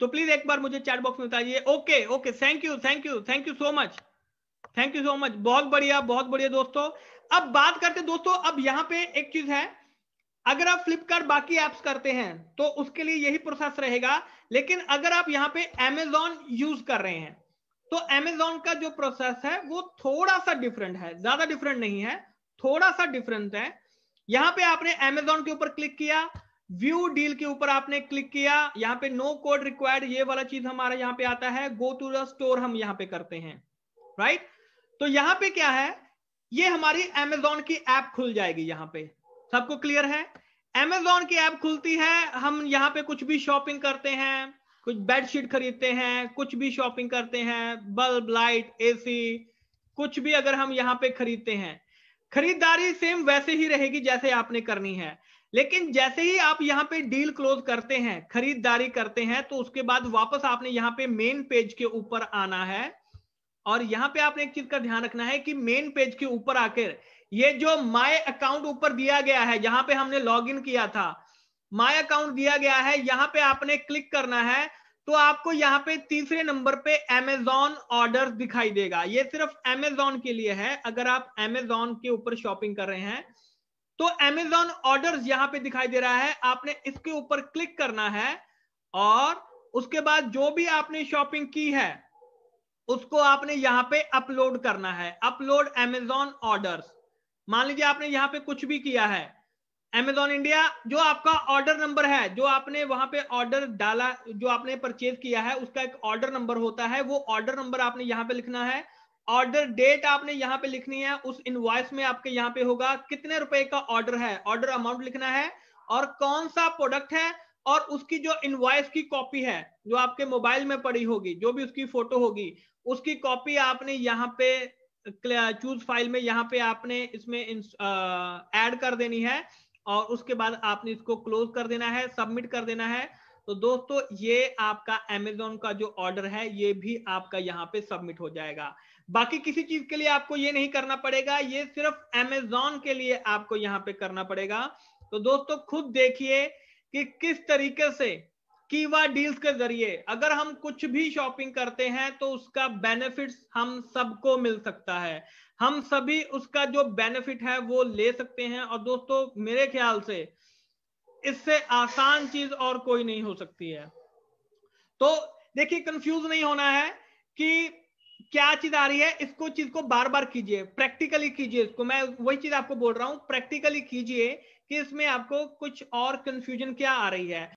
तो प्लीज एक बार मुझे चैट बॉक्स में बताइए okay okay thank you thank you thank you so much thank you so much बहुत बढ़िया बहुत बढ़िया दोस्तों अब बात करते दोस्तों अब यहाँ पे एक चीज है अगर आप फ्लिपकार्ट बाकी एप्स करते हैं तो उसके लिए यही प्रोसेस रहेगा लेकिन अगर आप यहाँ पे एमेजॉन यूज कर रहे हैं तो एमेजॉन का जो प्रोसेस है वो थोड़ा सा डिफरेंट है ज्यादा डिफरेंट नहीं है थोड़ा सा डिफरेंट है यहाँ पे आपने एमेजॉन के ऊपर क्लिक किया व्यू डील के ऊपर आपने क्लिक किया यहाँ पे नो कोड रिक्वायर्ड ये वाला चीज हमारा यहाँ पे आता है गो टू द स्टोर हम यहाँ पे करते हैं राइट तो यहाँ पे क्या है ये हमारी एमेजोन की ऐप खुल जाएगी यहाँ पे सबको क्लियर है एमेजोन की ऐप खुलती है हम यहाँ पे कुछ भी शॉपिंग करते हैं कुछ बेडशीट खरीदते हैं कुछ भी शॉपिंग करते हैं बल्ब लाइट एसी कुछ भी अगर हम यहाँ पे खरीदते हैं खरीदारी सेम वैसे ही रहेगी जैसे आपने करनी है लेकिन जैसे ही आप यहाँ पे डील क्लोज करते हैं खरीददारी करते हैं तो उसके बाद वापस आपने यहाँ पे मेन पेज के ऊपर आना है और यहाँ पे आपने एक चीज का ध्यान रखना है कि मेन पेज के ऊपर आकर ये जो माय अकाउंट ऊपर दिया गया है जहां पे हमने लॉग इन किया था माय अकाउंट दिया गया है यहाँ पे आपने क्लिक करना है तो आपको यहाँ पे तीसरे नंबर पे एमेजॉन ऑर्डर दिखाई देगा ये सिर्फ एमेजॉन के लिए है अगर आप एमेजॉन के ऊपर शॉपिंग कर रहे हैं तो एमेजॉन ऑर्डर यहां पे दिखाई दे रहा है आपने इसके ऊपर क्लिक करना है और उसके बाद जो भी आपने शॉपिंग की है उसको आपने यहां पे अपलोड करना है अपलोड एमेजॉन ऑर्डर मान लीजिए आपने यहां पे कुछ भी किया है एमेजॉन इंडिया जो आपका ऑर्डर नंबर है जो आपने वहां पे ऑर्डर डाला जो आपने परचेज किया है उसका एक ऑर्डर नंबर होता है वो ऑर्डर नंबर आपने यहां पे लिखना है ऑर्डर डेट आपने यहाँ पे लिखनी है उस इनवॉइस में आपके यहाँ पे होगा कितने रुपए का ऑर्डर है ऑर्डर अमाउंट लिखना है और कौन सा प्रोडक्ट है और उसकी जो इनवॉइस की कॉपी है जो आपके मोबाइल में पड़ी होगी जो भी उसकी फोटो होगी उसकी कॉपी आपने यहाँ पे चूज फाइल में यहाँ पे आपने इसमें ऐड कर देनी है और उसके बाद आपने इसको क्लोज कर देना है सबमिट कर देना है तो दोस्तों ये आपका एमेजोन का जो ऑर्डर है ये भी आपका यहाँ पे सबमिट हो जाएगा बाकी किसी चीज के लिए आपको ये नहीं करना पड़ेगा ये सिर्फ एमेजोन के लिए आपको यहाँ पे करना पड़ेगा तो दोस्तों खुद देखिए कि किस तरीके से कीवा डील्स के जरिए अगर हम कुछ भी शॉपिंग करते हैं तो उसका बेनिफिट हम सबको मिल सकता है हम सभी उसका जो बेनिफिट है वो ले सकते हैं और दोस्तों मेरे ख्याल से इससे आसान चीज और कोई नहीं हो सकती है तो देखिए कंफ्यूज नहीं होना है कि क्या चीज आ रही है इसको चीज को बार बार कीजिए प्रैक्टिकली कीजिए इसको मैं वही चीज आपको बोल रहा हूं प्रैक्टिकली कीजिए कि इसमें आपको कुछ और कंफ्यूजन क्या आ रही है